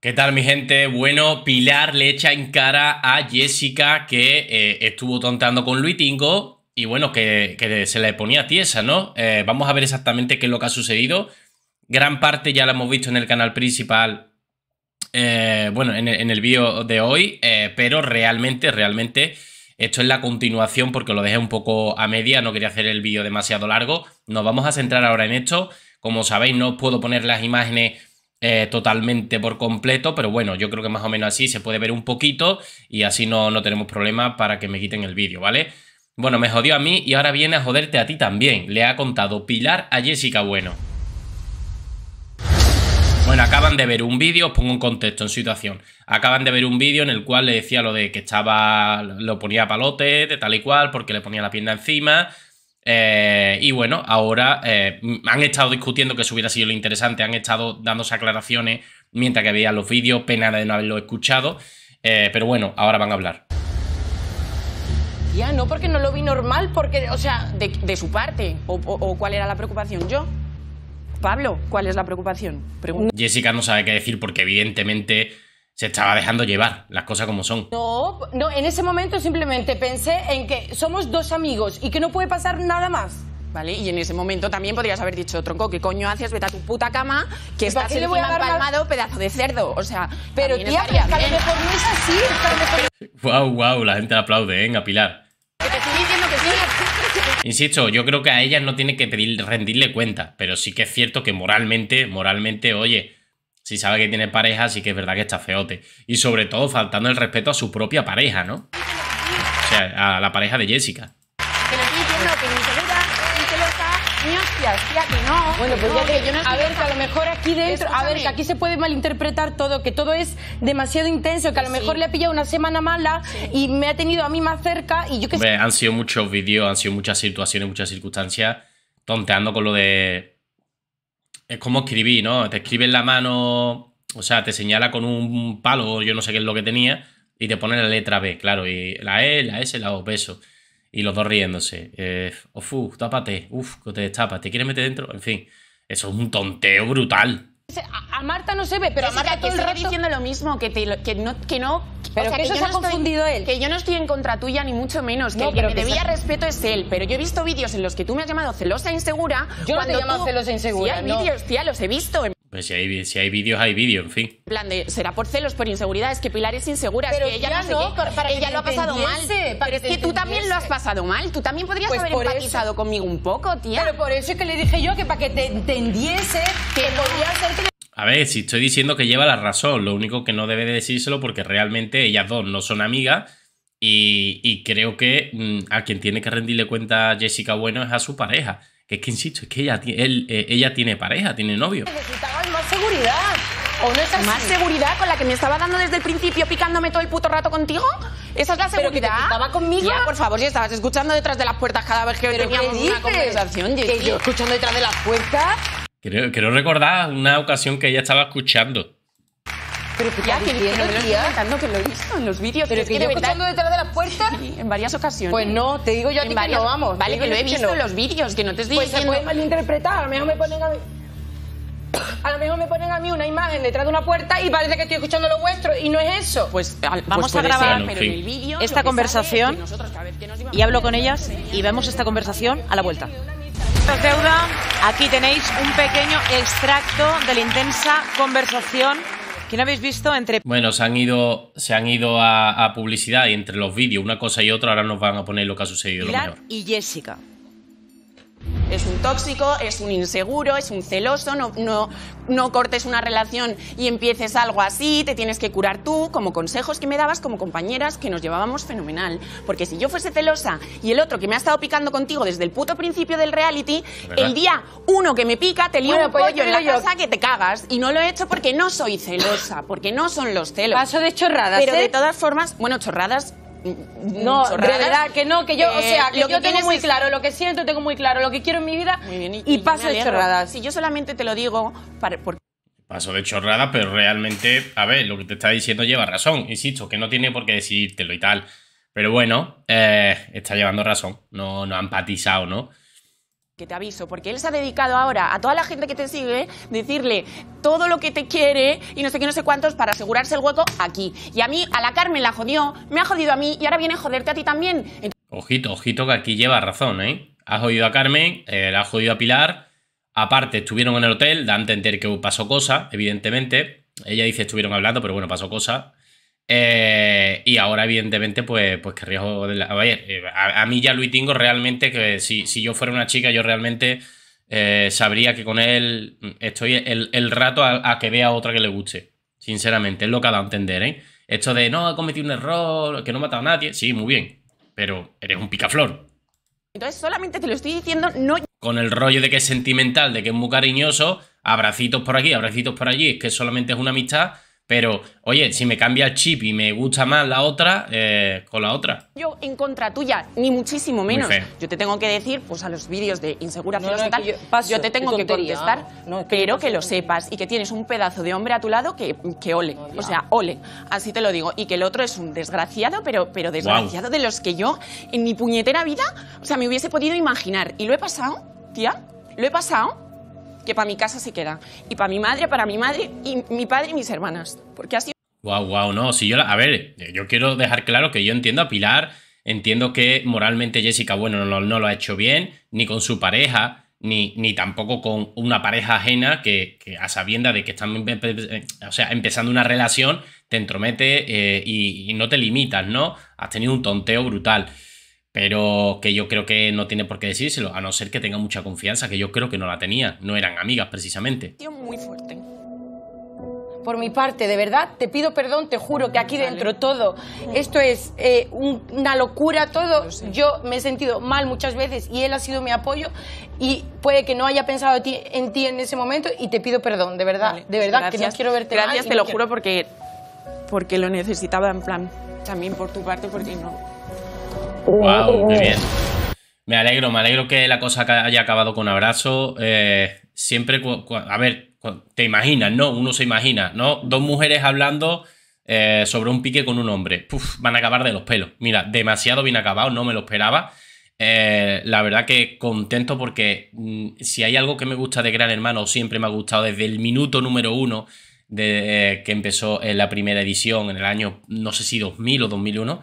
¿Qué tal mi gente? Bueno, Pilar le echa en cara a Jessica que eh, estuvo tontando con Tingo y bueno, que, que se le ponía tiesa, ¿no? Eh, vamos a ver exactamente qué es lo que ha sucedido. Gran parte ya la hemos visto en el canal principal, eh, bueno, en el, en el vídeo de hoy, pero realmente, realmente esto es la continuación porque lo dejé un poco a media, no quería hacer el vídeo demasiado largo. Nos vamos a centrar ahora en esto. Como sabéis, no os puedo poner las imágenes eh, totalmente por completo, pero bueno, yo creo que más o menos así se puede ver un poquito y así no, no tenemos problema para que me quiten el vídeo, ¿vale? Bueno, me jodió a mí y ahora viene a joderte a ti también, le ha contado Pilar a Jessica Bueno. Bueno, acaban de ver un vídeo, os pongo un contexto, en situación. Acaban de ver un vídeo en el cual le decía lo de que estaba, lo ponía a palote, de tal y cual, porque le ponía la pierna encima, eh, y bueno, ahora eh, han estado discutiendo que eso hubiera sido lo interesante, han estado dándose aclaraciones mientras que veían los vídeos, pena de no haberlo escuchado, eh, pero bueno, ahora van a hablar. Ya, no porque no lo vi normal, porque, o sea, de, su parte, o, cuál era la preocupación yo. Pablo, ¿cuál es la preocupación? Pregunta. Jessica no sabe qué decir porque evidentemente se estaba dejando llevar, las cosas como son. No, no, en ese momento simplemente pensé en que somos dos amigos y que no puede pasar nada más. Vale, y en ese momento también podrías haber dicho, tronco, ¿qué coño haces? Vete a tu puta cama, que estás le voy a pedazo de cerdo. O sea, pero tía, a lo mejor no es así. Guau, guau, la gente aplaude, ¿eh? venga, Pilar. te estoy diciendo que sí. Insisto, yo creo que a ella no tiene que pedir, rendirle cuenta, pero sí que es cierto que moralmente, moralmente, oye, si sabe que tiene pareja, sí que es verdad que está feote. Y sobre todo faltando el respeto a su propia pareja, ¿no? O sea, a la pareja de Jessica. Que no estoy diciendo que ni ni ni hostia, hostia, que no. Bueno, pues ya que yo no A ver, que a lo mejor aquí dentro, a ver, que aquí se puede malinterpretar todo, que todo es demasiado intenso, que a lo mejor le ha pillado una semana mala y me ha tenido a mí más cerca y yo que sé. Han sido muchos vídeos, han sido muchas situaciones, muchas circunstancias tonteando con lo de es como escribí, ¿no? Te escribe en la mano, o sea, te señala con un palo, yo no sé qué es lo que tenía, y te pone la letra B, claro, y la E, la S, la O, peso. Y los dos riéndose. Eh, Ofu, tápate, uf, que te destapas, te quieres meter dentro, en fin. Eso es un tonteo brutal. A Marta no se ve, pero a Marta que el diciendo lo mismo, que, te, que no... Que no pero que, eso se ha confundido él. Que yo no estoy en contra tuya, ni mucho menos. Que el que me debía respeto es él. Pero yo he visto vídeos en los que tú me has llamado celosa e insegura. Yo no te he llamado celosa e insegura, Sí, hay vídeos, tía, los he visto si hay, si hay vídeos, hay vídeo, en fin. plan de, será por celos, por inseguridades, que Pilar es insegura, Pero ella no, ella lo ha pasado mal. es que tú también lo has pasado mal, tú también podrías pues haber empatizado conmigo un poco, tía. Pero por eso es que le dije yo que para que te entendiese que podía ser A ver, si estoy diciendo que lleva la razón, lo único que no debe decírselo porque realmente ellas dos no son amigas y, creo que mm, a quien tiene que rendirle cuenta Jessica Bueno es a su pareja. Que es que insisto, es que ella, él, eh, ella tiene pareja, tiene novio. Necesitabas más seguridad. ¿O no es ¿Más seguridad con la que me estaba dando desde el principio picándome todo el puto rato contigo? ¿Esa es la seguridad? ¿Pero conmigo? por favor, si estabas escuchando detrás de las puertas cada vez que teníamos una conversación. ¿Que yo escuchando detrás de las puertas? Quiero creo recordar una ocasión que ella estaba escuchando. Pero que ya, que, que, no estoy que lo he visto en los vídeos. Pero que, que yo escuchando detrás de las puertas en varias ocasiones. Pues no, te digo yo a ti que no, vamos. Vale, que lo he visto en los vídeos, que no te estoy pues Pues se puede malinterpretar, a lo mejor me ponen a mí... A lo mejor me ponen a mí una imagen detrás de una puerta y parece que estoy escuchando lo vuestro y no es eso. Pues, pues vamos a grabar esta conversación y hablo con ellas y vemos esta conversación a la vuelta. Deuda, aquí tenéis un pequeño extracto de la intensa conversación habéis visto entre...? Bueno, se han ido, se han ido a, publicidad y entre los vídeos, una cosa y otra, ahora nos van a poner lo que ha sucedido. y Jessica es un tóxico, es un inseguro, es un celoso, no, no, no cortes una relación y empieces algo así, te tienes que curar tú, como consejos que me dabas como compañeras que nos llevábamos fenomenal. Porque si yo fuese celosa y el otro que me ha estado picando contigo desde el puto principio del reality, el día uno que me pica te lío un pues pollo en la casa que te cagas. Y no lo he hecho porque no soy celosa, porque no son los celos. Paso de chorradas. Pero de ¿eh? todas formas, bueno, chorradas Mm, no, de verdad que no, que yo, o sea, lo que yo tengo muy claro lo que siento, tengo muy claro lo que quiero en mi vida y, paso de chorradas. Si yo solamente te lo digo para, Paso de chorrada, pero realmente, a ver, lo que te está diciendo lleva razón. Insisto, que no tiene por qué decírtelo y tal. Pero bueno, eh, está llevando razón. No, no ha empatizado, ¿no? que te aviso, porque él se ha dedicado ahora a toda la gente que te sigue, decirle todo lo que te quiere y no sé qué, no sé cuántos para asegurarse el hueco aquí. Y a mí, a la Carmen la jodió, me ha jodido a mí y ahora viene a joderte a ti también. Ojito, ojito que aquí lleva razón, ¿eh? Has jodido a Carmen, eh, la ha jodido a Pilar. Aparte, estuvieron en el hotel, da a entender que pasó cosa, evidentemente. Ella dice estuvieron hablando, pero bueno, pasó cosa. Eh, y ahora, evidentemente, pues, pues riesgo... de la... A a, mí ya Luis Tingo realmente, que si, yo fuera una chica, yo realmente eh, sabría que con él mm, estoy el, rato a, que vea otra que le guste. Sinceramente, es lo que ha dado a entender, ¿eh? Esto de, no, ha cometido un error, que no ha matado a nadie. Sí, muy bien, pero eres un picaflor. Entonces, solamente te lo estoy diciendo, no... Con el rollo de que es sentimental, de que es muy cariñoso, abracitos por aquí, abracitos por allí, es que solamente es una amistad pero, oye, si me cambia el chip y me gusta más la otra, eh, con la otra. Yo en contra tuya, ni muchísimo menos. Yo te tengo que decir, pues a los vídeos de inseguridad y tal, yo, te tengo que contestar, pero que lo sepas y que tienes un pedazo de hombre a tu lado que, ole. o sea, ole. Así te lo digo. Y que el otro es un desgraciado, pero, pero desgraciado de los que yo en mi puñetera vida, o sea, me hubiese podido imaginar. Y lo he pasado, tía, lo he pasado que para mi casa se queda. Y para mi madre, para mi madre, y mi padre y mis hermanas. Porque así Wow, wow, no, si yo... a ver, yo quiero dejar claro que yo entiendo a Pilar, entiendo que moralmente Jessica, bueno, no, lo ha hecho bien, ni con su pareja, ni, ni, tampoco con una pareja ajena que, a sabienda de que están o sea, empezando una relación, te entromete eh, y, no te limitas, ¿no? Has tenido un tonteo brutal pero que yo creo que no tiene por qué decírselo, a no ser que tenga mucha confianza, que yo creo que no la tenía, no eran amigas precisamente. Muy fuerte. Por mi parte, de verdad, te pido perdón, te juro que aquí dentro todo, esto es eh, una locura todo. Yo me he sentido mal muchas veces y él ha sido mi apoyo y puede que no haya pensado en ti en ese momento y te pido perdón, de verdad, de pues verdad, que no quiero verte Gracias, te lo juro porque, porque lo necesitaba en plan, también por tu parte, porque no Wow, muy bien. Me alegro, me alegro que la cosa haya acabado con abrazo. Eh, siempre, a ver, te imaginas, ¿no? Uno se imagina, ¿no? Dos mujeres hablando eh, sobre un pique con un hombre. Puf, van a acabar de los pelos. Mira, demasiado bien acabado, no me lo esperaba. Eh, la verdad que contento porque mm, si hay algo que me gusta de Gran Hermano, siempre me ha gustado desde el minuto número uno de, que empezó en la primera edición en el año, no sé si 2000 o 2001,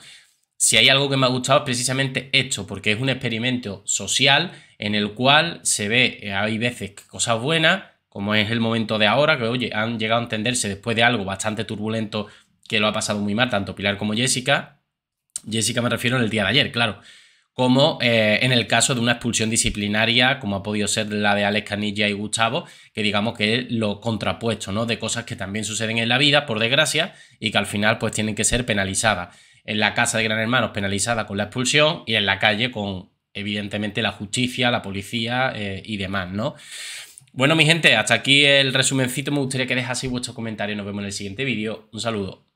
si hay algo que me ha gustado es precisamente esto, porque es un experimento social en el cual se ve, eh, hay veces cosas buenas, como es el momento de ahora, que oye, han llegado a entenderse después de algo bastante turbulento que lo ha pasado muy mal, tanto Pilar como Jessica. Jessica me refiero en el día de ayer, claro. Como eh, en el caso de una expulsión disciplinaria, como ha podido ser la de Alex Canilla y Gustavo, que digamos que es lo contrapuesto, ¿no? De cosas que también suceden en la vida, por desgracia, y que al final pues tienen que ser penalizadas en la casa de Gran hermanos penalizada con la expulsión y en la calle con, evidentemente, la justicia, la policía eh, y demás, ¿no? Bueno, mi gente, hasta aquí el resumencito. Me gustaría que dejaseis vuestros comentarios. Nos vemos en el siguiente vídeo. Un saludo.